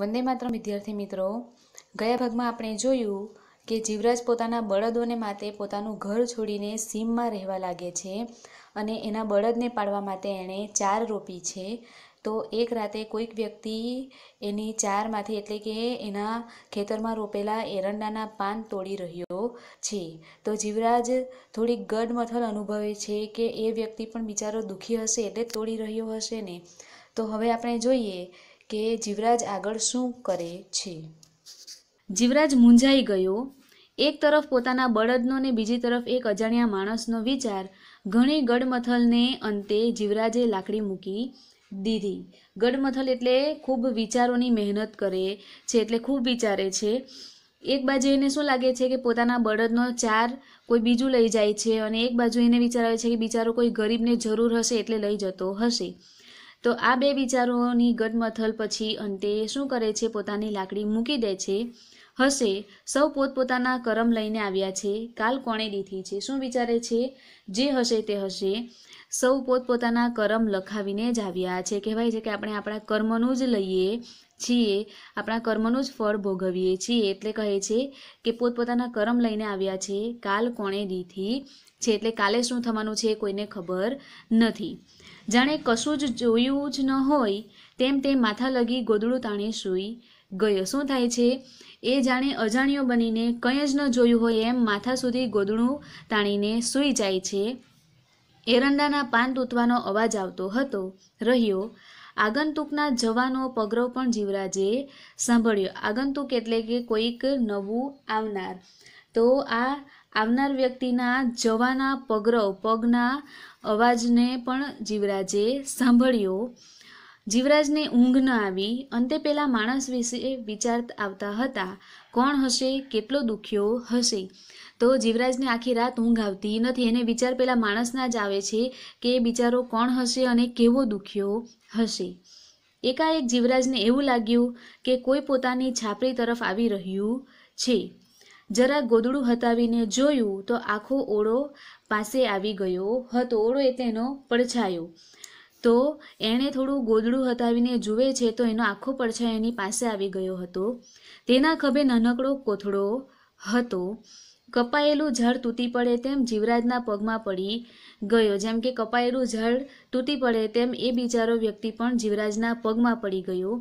વંદે માત્ર વિદ્યાર્થી મિત્રો ગયા ભાગમાં આપણે જોયું કે જીવરાજ પોતાના બળદોને માટે પોતાનું ઘર છોડીને સીમમાં રહેવા લાગે છે અને એના બળદને પાડવા માટે એણે ચાર રોપી છે તો એક રાતે કોઈક વ્યક્તિ એની ચારમાંથી એટલે કે એના ખેતરમાં રોપેલા એરંડાના પાન તોડી રહ્યો છે તો જીવરાજ થોડીક ગડમથલ અનુભવે છે કે એ વ્યક્તિ પણ બિચારો દુઃખી હશે એટલે તોડી રહ્યો હશે ને તો હવે આપણે જોઈએ કે જીવરાજ આગળ શું કરે છે જીવરાજ મૂંઝાઈ ગયો એક તરફ પોતાના બળદનો ને બીજી તરફ એક અજાણ્યા માણસનો વિચાર ઘણી ગડમથલને અંતે જીવરાજે લાકડી મૂકી દીધી ગડમથલ એટલે ખૂબ વિચારોની મહેનત કરે છે એટલે ખૂબ વિચારે છે એક બાજુ એને શું લાગે છે કે પોતાના બળદનો ચાર કોઈ બીજું લઈ જાય છે અને એક બાજુ એને વિચાર છે કે બિચારો કોઈ ગરીબને જરૂર હશે એટલે લઈ જતો હશે તો આ બે વિચારોની ગડમથલ પછી અંતે શું કરે છે પોતાની લાકડી મૂકી દે છે હશે સૌ પોતપોતાના કરમ લઈને આવ્યા છે કાલ કોણે દીધી છે શું વિચારે છે જે હશે તે હશે સૌ પોતપોતાના કરમ લખાવીને જ આવ્યા છે કહેવાય છે કે આપણે આપણા કર્મનું જ લઈએ છીએ આપણા કર્મનું જ ફળ ભોગવીએ છીએ એટલે કહે છે કે પોતપોતાના કરમ લઈને આવ્યા છે કાલ કોણે દીધી છે એટલે કાલે શું થવાનું છે કોઈને ખબર નથી જાણે કશું જ જોયું જ ન હોય તેમ તે માથા લગી ગોદડું તાણી સૂઈ ગયો શું થાય છે એ જાણે અજાણ્યો બનીને કંઈ જ ન જોયું હોય એમ માથા સુધી ગોદડું તાણીને સૂઈ જાય છે એરંડાના પાન તૂતવાનો અવાજ આવતો હતો રહ્યો આગંતુકના જવાનો પગરો પણ જીવરાજે સાંભળ્યો આગંતુક એટલે કે કોઈક નવું આવનાર તો આ આવનાર વ્યક્તિના જવાના પગરવ પગના અવાજને પણ જીવરાજે સાંભળ્યો જીવરાજને ઊંઘ ન આવી અંતે પેલા માણસ વિશે વિચાર આવતા હતા કોણ હશે કેટલો દુખ્યો હશે તો જીવરાજને આખી રાત ઊંઘ આવતી નથી એને વિચાર પેલા માણસના જ આવે છે કે એ બિચારો કોણ હશે અને કેવો દુખ્યો હશે એકાએક જીવરાજને એવું લાગ્યું કે કોઈ પોતાની છાપરી તરફ આવી રહ્યું છે જરા ગોદડું હતાવીને જોયું તો આખો ઓળો પાસે આવી ગયો હતો ઓળો એ તેનો પડછાયો તો એણે થોડું ગોદડું હતાવીને જુએ છે તો એનો આખો પડછાયો એની પાસે આવી ગયો હતો તેના ખભે નાનકડો કોથળો હતો કપાયેલું ઝાડ તૂટી પડે તેમ જીવરાજના પગમાં પડી ગયો જેમ કે કપાયેલું ઝાડ તૂટી પડે તેમ એ બિચારો વ્યક્તિ પણ જીવરાજના પગમાં પડી ગયો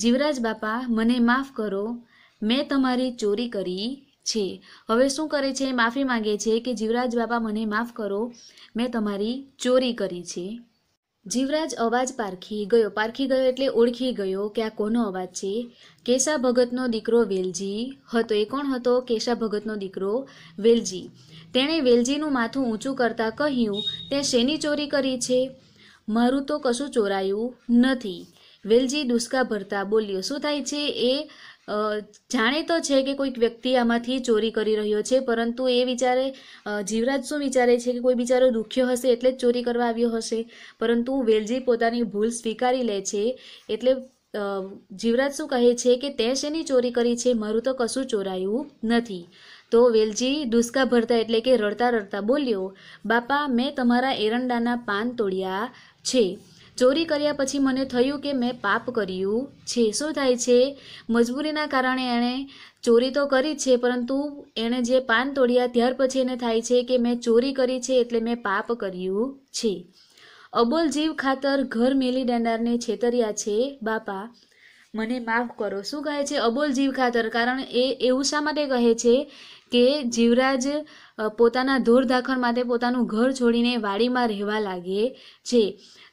જીવરાજ બાપા મને માફ કરો મેં તમારી ચોરી કરી છે હવે શું કરે છે માફી માંગે છે કે જીવરાજ બાપા મને માફ કરો મેં તમારી ચોરી કરી છે જીવરાજ અવાજ પારખી ગયો પારખી ગયો એટલે ઓળખી ગયો કે આ કોનો અવાજ છે કેશા ભગતનો દીકરો વેલજી હતો એ કોણ હતો કેશા ભગતનો દીકરો વેલજી તેણે વેલજીનું માથું ઊંચું કરતાં કહ્યું તે શેની ચોરી કરી છે મારું તો કશું ચોરાયું નથી વેલજી દુષ્કા ભરતા બોલ્યો શું થાય છે એ જાણે તો છે કે કોઈક વ્યક્તિ આમાંથી ચોરી કરી રહ્યો છે પરંતુ એ વિચારે જીવરાજ શું વિચારે છે કે કોઈ બિચારો દુખ્યો હશે એટલે જ ચોરી કરવા આવ્યો હશે પરંતુ વેલજી પોતાની ભૂલ સ્વીકારી લે છે એટલે જીવરાજ શું કહે છે કે તે શેની ચોરી કરી છે મારું તો કશું ચોરાયું નથી તો વેલજી દુસ્કા ભરતા એટલે કે રડતા રડતા બોલ્યો બાપા મેં તમારા એરંડાના પાન તોડ્યા છે ચોરી કર્યા પછી મને થયું કે મેં પાપ કર્યું છે શું થાય છે મજબૂરીના કારણે એણે ચોરી તો કરી છે પરંતુ એણે જે પાન તોડ્યા ત્યાર પછી એને થાય છે કે મેં ચોરી કરી છે એટલે મેં પાપ કર્યું છે અબોલ જીવ ખાતર ઘર મેલી દેનારને છેતર્યા છે બાપા મને માફ કરો શું કહે છે અબોલ જીવ ખાતર કારણ એ એવું શા માટે કહે છે કે જીવરાજ પોતાના ધોર દાખલ માટે પોતાનું ઘર છોડીને વાડીમાં રહેવા લાગે છે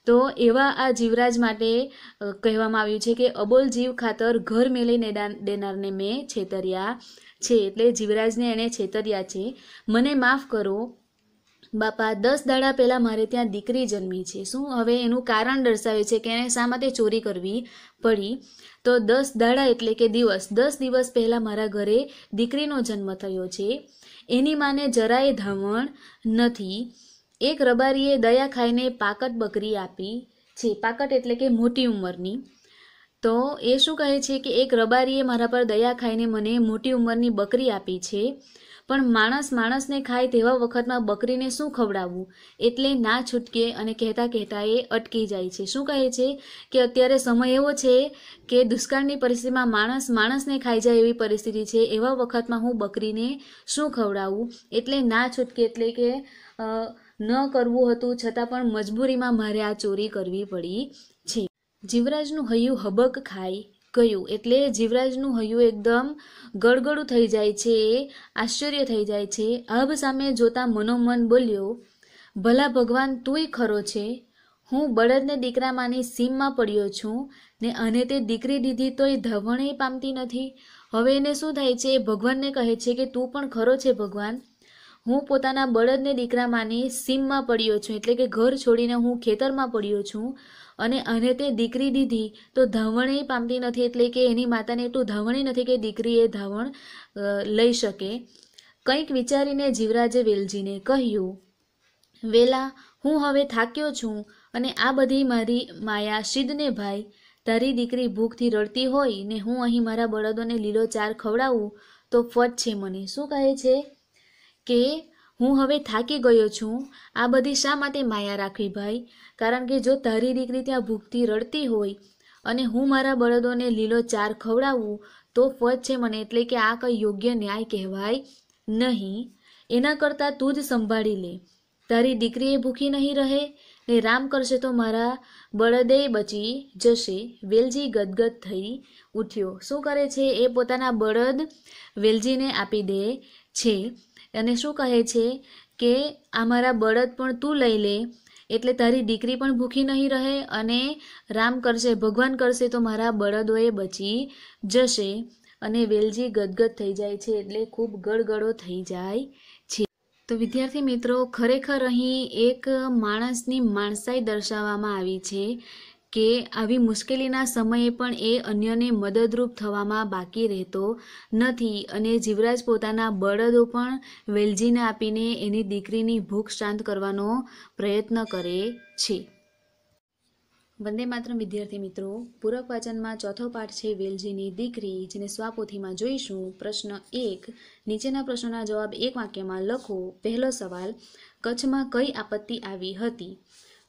તો એવા આ જીવરાજ માટે કહેવામાં આવ્યું છે કે અબોલ જીવ ખાતર ઘર મેલે દેનારને મેં છેતર્યા છે એટલે જીવરાજને એણે છેતર્યા છે મને માફ કરો બાપા દસ દાડા પહેલાં મારે ત્યાં દીકરી જન્મી છે શું હવે એનું કારણ દર્શાવે છે કે એણે શા માટે ચોરી કરવી પડી તો દસ દાડા એટલે કે દિવસ દસ દિવસ પહેલાં મારા ઘરે દીકરીનો જન્મ થયો છે એની માને જરાય ધામણ નથી એક રબારીએ દયા ખાઈને પાકટ બકરી આપી છે પાકટ એટલે કે મોટી ઉંમરની તો એ શું કહે છે કે એક રબારીએ મારા પર દયા ખાઈને મને મોટી ઉંમરની બકરી આપી છે પણ માણસ માણસને ખાય તેવા વખતમાં બકરીને શું ખવડાવવું એટલે ના છૂટકે અને કહેતા કહેતા એ અટકી જાય છે શું કહે છે કે અત્યારે સમય એવો છે કે દુષ્કાળની પરિસ્થિતિમાં માણસ માણસને ખાઈ જાય એવી પરિસ્થિતિ છે એવા વખતમાં હું બકરીને શું ખવડાવું એટલે ના છૂટકે એટલે કે ન કરવું હતું છતાં પણ મજબૂરીમાં મારે આ ચોરી કરવી પડી છે જીવરાજનું હૈયું હબક ખાઈ ગયું એટલે જીવરાજનું હૈયું એકદમ ગળગળું થઈ જાય છે આશ્ચર્ય થઈ જાય છે અબ સામે જોતા મનોમન બોલ્યો ભલા ભગવાન તુંય ખરો છે હું બળદને દીકરામાંની સીમમાં પડ્યો છું ને અને તે દીકરી દીધી તોય ધવણે પામતી નથી હવે એને શું થાય છે ભગવાનને કહે છે કે તું પણ ખરો છે ભગવાન હું પોતાના બળદને દીકરા માને સીમમાં પડ્યો છું એટલે કે ઘર છોડીને હું ખેતરમાં પડ્યો છું અને અને તે દીકરી દીધી તો ધાવણે પામતી નથી એટલે કે એની માતાને એટલું ધાવણે નથી કે દીકરી એ ધાવણ લઈ શકે કંઈક વિચારીને જીવરાજે વેલજીને કહ્યું વેલા હું હવે થાક્યો છું અને આ બધી મારી માયા સિદ્ધને ભાઈ તારી દીકરી ભૂખથી રડતી હોય ને હું અહીં મારા બળદોને લીલો ચાર ખવડાવું તો ફટ છે મને શું કહે છે કે હું હવે થાકી ગયો છું આ બધી શા માટે માયા રાખવી ભાઈ કારણ કે જો તારી દીકરી ત્યાં ભૂખથી રડતી હોય અને હું મારા બળદોને લીલો ચાર ખવડાવું તો ફજ છે મને એટલે કે આ કંઈ યોગ્ય ન્યાય કહેવાય નહીં એના કરતાં તું જ સંભાળી લે તારી દીકરી એ ભૂખી નહીં રહે ને રામ કરશે તો મારા બળદે બચી જશે વેલજી ગદગદ થઈ ઉઠ્યો શું કરે છે એ પોતાના બળદ વેલજીને આપી દે છે અને શું કહે છે કે આ મારા બળદ પણ તું લઈ લે એટલે તારી દીકરી પણ ભૂખી નહીં રહે અને રામ કરશે ભગવાન કરશે તો મારા બળદોએ બચી જશે અને વેલજી ગદગદ થઈ જાય છે એટલે ખૂબ ગળગળો થઈ જાય છે તો વિદ્યાર્થી મિત્રો ખરેખર અહીં એક માણસની માણસાઈ દર્શાવવામાં આવી છે કે આવી મુશ્કેલીના સમયે પણ એ અન્યને મદદરૂપ થવામાં બાકી રહેતો નથી અને જીવરાજ પોતાના બળદો પણ વેલજીને આપીને એની દીકરીની ભૂખ શાંત કરવાનો પ્રયત્ન કરે છે વંદે માત્ર વિદ્યાર્થી મિત્રો પૂરક વાચનમાં ચોથો પાઠ છે વેલજીની દીકરી જેને સ્વાપોથીમાં જોઈશું પ્રશ્ન એક નીચેના પ્રશ્નોના જવાબ એક વાક્યમાં લખો પહેલો સવાલ કચ્છમાં કઈ આપત્તિ આવી હતી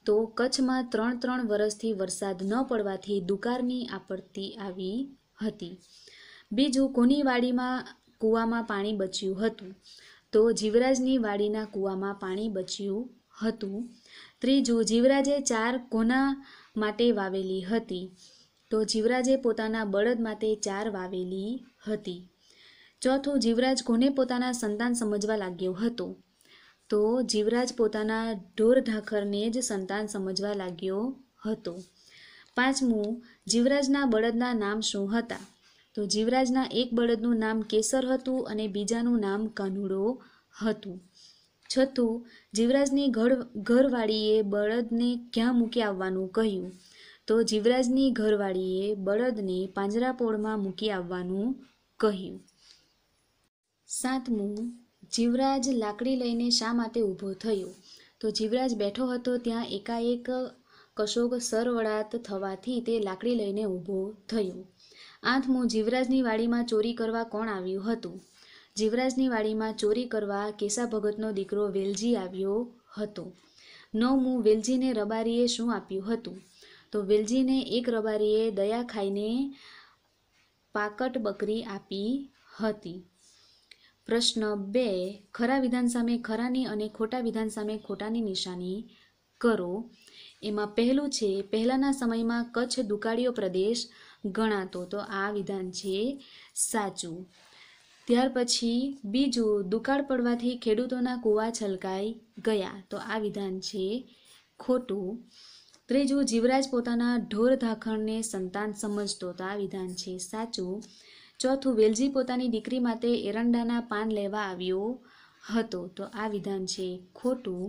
તો કચ્છમાં ત્રણ ત્રણ વર્ષથી વરસાદ ન પડવાથી દુકાળની આપત્તિ આવી હતી બીજું કોની વાડીમાં કૂવામાં પાણી બચ્યું હતું તો જીવરાજની વાડીના કૂવામાં પાણી બચ્યું હતું ત્રીજું જીવરાજે ચાર કોના માટે વાવેલી હતી તો જીવરાજે પોતાના બળદ માટે ચાર વાવેલી હતી ચોથું જીવરાજ કોને પોતાના સંતાન સમજવા લાગ્યો હતો તો જીવરાજ પોતાના ઢોર ઢાખરને જ સંતાન સમજવા લાગ્યો હતો પાંચમું જીવરાજના બળદના નામ શું હતા તો જીવરાજના એક બળદનું નામ કેસર હતું અને બીજાનું નામ કાનુડો હતું છઠ્ઠું જીવરાજની ઘર ઘરવાળીએ બળદને ક્યાં મૂકી આવવાનું કહ્યું તો જીવરાજની ઘરવાળીએ બળદને પાંજરાપોળમાં મૂકી આવવાનું કહ્યું સાતમું જીવરાજ લાકડી લઈને શા માટે ઊભો થયો તો જીવરાજ બેઠો હતો ત્યાં એકાએક કશોક સરવળાત થવાથી તે લાકડી લઈને ઊભો થયો આઠમું જીવરાજની વાડીમાં ચોરી કરવા કોણ આવ્યું હતું જીવરાજની વાડીમાં ચોરી કરવા કેસા ભગતનો દીકરો વેલજી આવ્યો હતો નવમું વેલજીને રબારીએ શું આપ્યું હતું તો વેલજીને એક રબારીએ દયા ખાઈને પાકટ બકરી આપી હતી પ્રશ્ન બે ખરા વિધાન સામે ખરાની અને ખોટા વિધાન સામે ખોટાની નિશાની કરો એમાં પહેલું છે પહેલાંના સમયમાં કચ્છ દુકાળીઓ પ્રદેશ ગણાતો તો આ વિધાન છે સાચું ત્યાર પછી બીજું દુકાળ પડવાથી ખેડૂતોના કૂવા છલકાઈ ગયા તો આ વિધાન છે ખોટું ત્રીજું જીવરાજ પોતાના ઢોર ધાખણને સંતાન સમજતો તો આ વિધાન છે સાચું ચોથું વેલજી પોતાની દીકરી માટે એરંડાના પાન લેવા આવ્યો હતો તો આ વિધાન છે ખોટું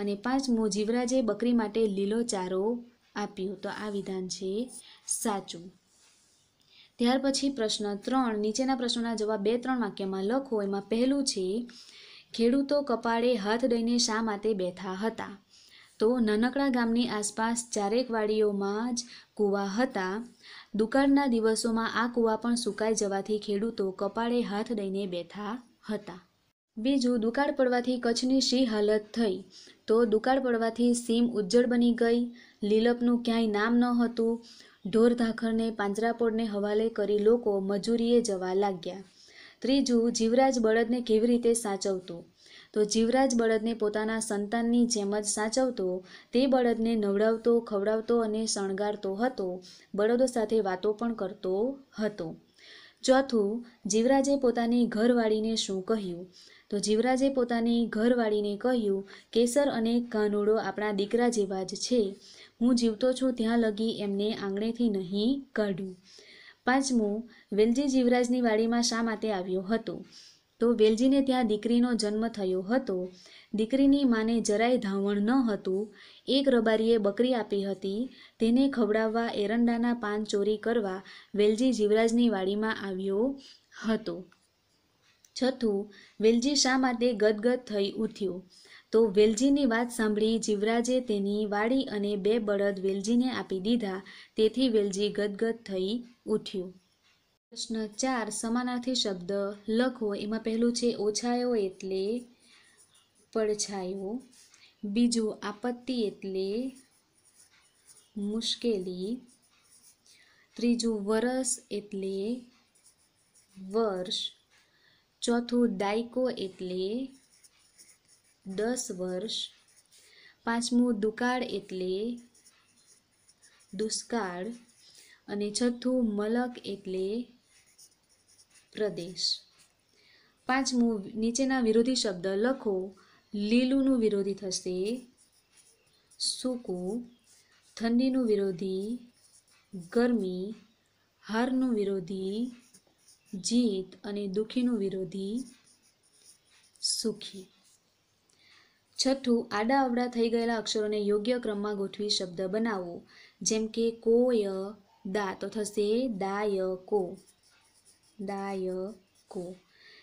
અને પાંચમું જીવરાજે બકરી માટે લીલો ચારો આપ્યો તો આ વિધાન છે સાચું ત્યાર પછી પ્રશ્ન ત્રણ નીચેના પ્રશ્નોના જવાબ બે ત્રણ વાક્યમાં લખો એમાં પહેલું છે ખેડૂતો કપાળે હાથ દઈને શા માટે બેઠા હતા તો નાનકડા ગામની આસપાસ ચારેક વાડીઓમાં જ કૂવા હતા દુકાળના દિવસોમાં આ કૂવા પણ સુકાઈ જવાથી ખેડૂતો કપાળે હાથ દઈને બેઠા હતા બીજું દુકાળ પડવાથી કચ્છની શી હાલત થઈ તો દુકાળ પડવાથી સીમ ઉજ્જળ બની ગઈ લીલપનું ક્યાંય નામ ન હતું ઢોર ધાખરને પાંજરાપોળને હવાલે કરી લોકો મજૂરીએ જવા લાગ્યા ત્રીજું જીવરાજ બળદને કેવી રીતે સાચવતો તો જીવરાજ બળદને પોતાના સંતાનની જેમ જ સાચવતો તે બળદને નવડાવતો ખવડાવતો અને શણગારતો હતો બળદો સાથે વાતો પણ કરતો હતો ચોથું જીવરાજે પોતાની ઘરવાળીને શું કહ્યું તો જીવરાજે પોતાની ઘરવાળીને કહ્યું કેસર અને કાનુડો આપણા દીકરા જેવા જ છે હું જીવતો છું ત્યાં લગી એમને આંગણેથી નહીં કાઢું પાંચમું વેલજી જીવરાજની વાડીમાં શા માટે આવ્યો હતો તો વેલજીને ત્યાં દીકરીનો જન્મ થયો હતો દીકરીની માને જરાય ધાવણ ન હતું એક રબારીએ બકરી આપી હતી તેને ખવડાવવા એરંડાના પાન ચોરી કરવા વેલજી જીવરાજની વાડીમાં આવ્યો હતો છઠ્ઠું વેલજી શા માટે ગદગદ થઈ ઉઠ્યો તો વેલજીની વાત સાંભળી જીવરાજે તેની વાડી અને બે બળદ વેલજીને આપી દીધા તેથી વેલજી ગદગદ થઈ ઉઠ્યું પ્રશ્ન ચાર સમાનાર્થી શબ્દ લખો એમાં પહેલું છે ઓછાયો એટલે પડછાયો બીજું આપત્તિ એટલે મુશ્કેલી ત્રીજું વરસ એટલે વર્ષ ચોથું દાયકો એટલે દસ વર્ષ પાંચમું દુકાળ એટલે દુષ્કાળ અને છઠ્ઠું મલક એટલે પ્રદેશ પાંચમું નીચેના વિરોધી શબ્દ લખો લીલુંનું વિરોધી થશે સૂકું ઠંડીનું વિરોધી ગરમી હારનું વિરોધી જીત અને દુઃખીનું વિરોધી સુખી છઠ્ઠું આડા અવડા થઈ ગયેલા અક્ષરોને યોગ્ય ક્રમમાં ગોઠવી શબ્દ બનાવો જેમ કે કોય દા તો થશે દાય કો દાય કો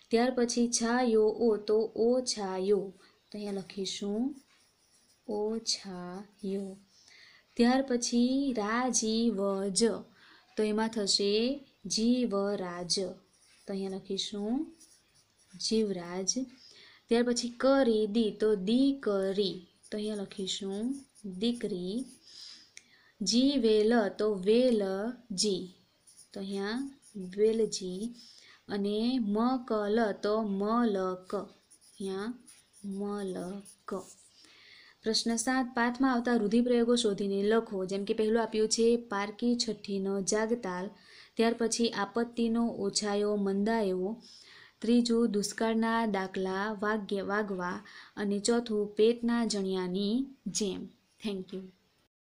ત્યાર પછી છાયો ઓ તો ઓ છાયો તો અહીંયા લખીશું ઓ છાયો ત્યાર પછી રાજીવજ તો એમાં થશે જીવરાજ તો અહીંયા લખીશું જીવરાજ ત્યાર પછી કરી દી તો દીકરી તો અહીંયા લખીશું દીકરી જી વેલ તો વેલ જી તો અહીંયા વેલજી અને મ કલ તો મલક અહીંયા મલક પ્રશ્ન સાત પાઠમાં આવતા રૂઢિપ્રયોગો શોધીને લખો જેમ કે પહેલું આપ્યું છે પારકી છઠ્ઠીનો જાગતાલ ત્યાર પછી આપત્તિનો ઓછાયો મંદાયો ત્રીજું દુષ્કાળના દાખલા વાગ્ય વાગવા અને ચોથું પેટના જણિયાની જેમ થેન્ક યુ